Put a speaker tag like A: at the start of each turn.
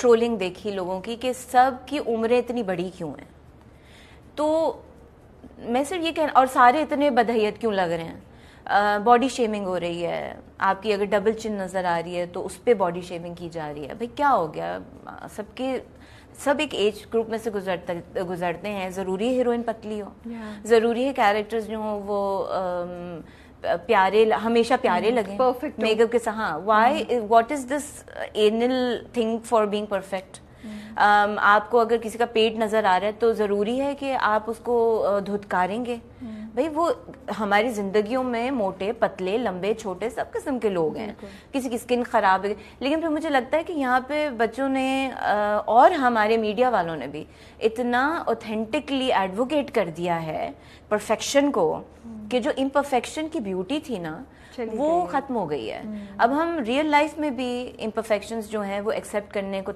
A: Trolling देखी लोगों की कि सब की उम्रें इतनी बड़ी क्यों हैं तो मैं सिर्फ ये कहना और सारे इतने बदहियत क्यों लग रहे हैं बॉडी शेमिंग हो रही है आपकी अगर डबल चिन नज़र आ रही है तो उस पर बॉडी शेमिंग की जा रही है भाई क्या हो गया सबके सब एक एज ग्रुप में से गुजरते गुजरते हैं ज़रूरी हीरोइन पतली हो yeah. ज़रूरी है कैरेक्टर्स जो हों वो प्यारे हमेशा प्यारे hmm, लगे परफेक्ट तो। मेकअप के साथ हाँ why what is this anal thing for being perfect आपको अगर किसी का पेट नज़र आ रहा है तो ज़रूरी है कि आप उसको धुतकारेंगे hmm. भाई वो हमारी जिंदगियों में मोटे पतले लंबे छोटे सब किस्म के लोग हैं किसी की स्किन खराब है लेकिन फिर मुझे लगता है कि यहाँ पे बच्चों ने और हमारे मीडिया वालों ने भी इतना ऑथेंटिकली एडवोकेट कर दिया है परफेक्शन को
B: हम्म। कि
A: जो इम्परफेक्शन की ब्यूटी थी ना वो ख़त्म हो गई है हम्म। अब हम रियल लाइफ में भी इम्परफेक्शन जो हैं वो एक्सेप्ट करने को